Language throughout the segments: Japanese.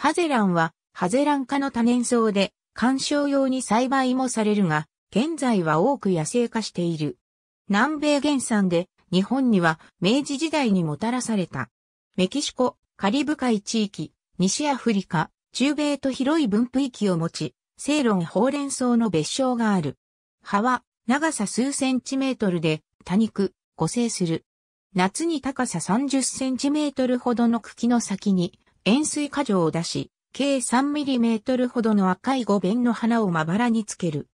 ハゼランは、ハゼラン科の多年草で、観賞用に栽培もされるが、現在は多く野生化している。南米原産で、日本には明治時代にもたらされた。メキシコ、カリブ海地域、西アフリカ、中米と広い分布域を持ち、セイロンほうれん草の別称がある。葉は長さ数センチメートルで多肉、誤生する。夏に高さ30センチメートルほどの茎の先に塩水過剰を出し、計 3mm ほどの赤い五弁の花をまばらにつける。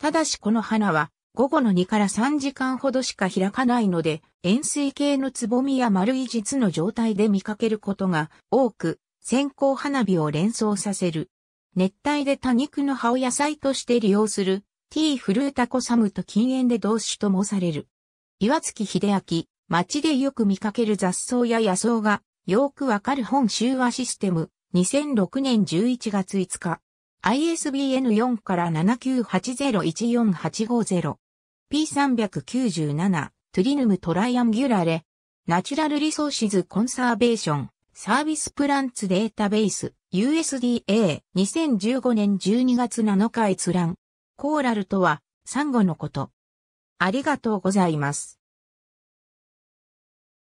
ただしこの花は、午後の2から3時間ほどしか開かないので、塩水系のつぼみや丸い実の状態で見かけることが多く、線香花火を連想させる。熱帯で多肉の葉を野菜として利用する、T フルータコサムと禁煙で同種ともされる。岩月秀明、町でよく見かける雑草や野草がよーくわかる本集話システム、2006年11月5日。ISBN 4から7 9 8 0 1 4 8 5 0 P397、トゥリヌムトライアンギュラレ。ナチュラルリソーシズコンサーベーション、サービスプランツデータベース、USDA、2015年12月7日閲覧。コーラルとは、サンゴのこと。ありがとうございます。